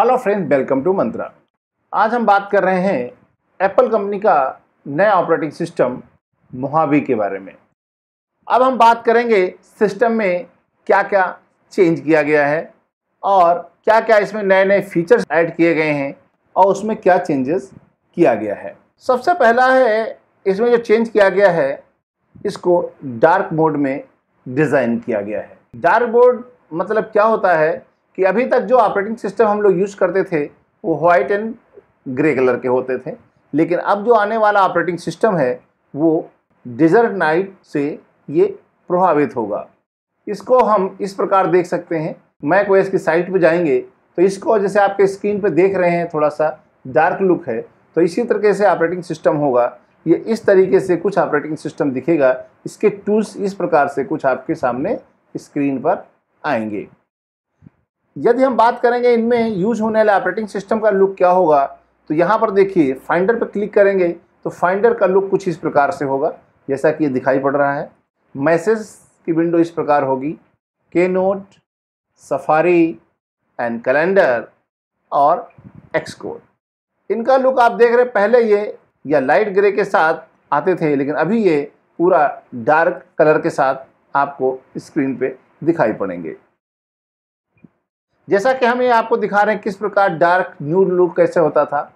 hello friend welcome to Mantra आज हम बात कर रहे हैं एप्पल कंपनी का नया ऑपरेटिंग सिस्टम मुहावी के बारे में अब हम बात करेंगे सिस्टम में क्या क्या चेंज किया गया है और क्या क्या इसमें नए नए फीचर्स ऐड किए गए हैं और उसमें क्या चेंजेस किया गया है सबसे पहला है इसमें जो चेंज किया गया है इसको डार्क मोड में डिज़ाइन किया गया है डार्क मोड मतलब क्या होता है कि अभी तक जो ऑपरेटिंग सिस्टम हम लोग यूज़ करते थे वो वाइट एंड ग्रे कलर के होते थे लेकिन अब जो आने वाला ऑपरेटिंग सिस्टम है वो डिजर्ट नाइट से ये प्रभावित होगा इसको हम इस प्रकार देख सकते हैं मैक वेस की साइट पर जाएंगे तो इसको जैसे आपके स्क्रीन पर देख रहे हैं थोड़ा सा डार्क लुक है तो इसी तरीके से ऑपरेटिंग सिस्टम होगा ये इस तरीके से कुछ ऑपरेटिंग सिस्टम दिखेगा इसके टूल्स इस प्रकार से कुछ आपके सामने स्क्रीन पर आएंगे यदि हम बात करेंगे इनमें यूज होने वाले ऑपरेटिंग सिस्टम का लुक क्या होगा तो यहाँ पर देखिए फाइंडर पर क्लिक करेंगे तो फाइंडर का लुक कुछ इस प्रकार से होगा जैसा कि ये दिखाई पड़ रहा है मैसेज की विंडो इस प्रकार होगी Keynote Safari and Calendar और एक्सकोड इनका लुक आप देख रहे पहले ये या लाइट ग्रे के साथ आते थे लेकिन अभी ये पूरा डार्क कलर के साथ आपको स्क्रीन पे दिखाई पड़ेंगे जैसा कि हम ये आपको दिखा रहे हैं किस प्रकार डार्क न्यूड लुक कैसे होता था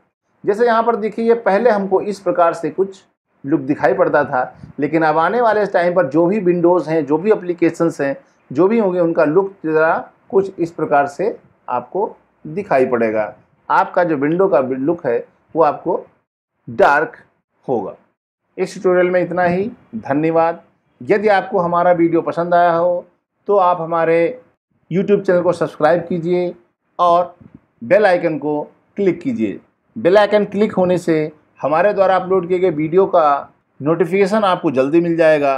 जैसे यहाँ पर देखिए पहले हमको इस प्रकार से कुछ लुक दिखाई पड़ता था लेकिन अब आने वाले टाइम पर जो भी विंडोज़ हैं जो भी अप्लीकेशंस हैं जो भी होंगे उनका लुक ज़रा कुछ इस प्रकार से आपको दिखाई पड़ेगा आपका जो विंडो का लुक है वो आपको डार्क होगा इस ट्यूटोरियल में इतना ही धन्यवाद यदि आपको हमारा वीडियो पसंद आया हो तो आप हमारे यूट्यूब चैनल को सब्सक्राइब कीजिए और बेल आइकन को क्लिक कीजिए बेल आइकन क्लिक होने से हमारे द्वारा अपलोड किए गए वीडियो का नोटिफिकेशन आपको जल्दी मिल जाएगा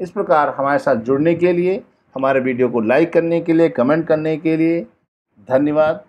इस प्रकार हमारे साथ जुड़ने के लिए हमारे वीडियो को लाइक करने के लिए कमेंट करने के लिए धन्यवाद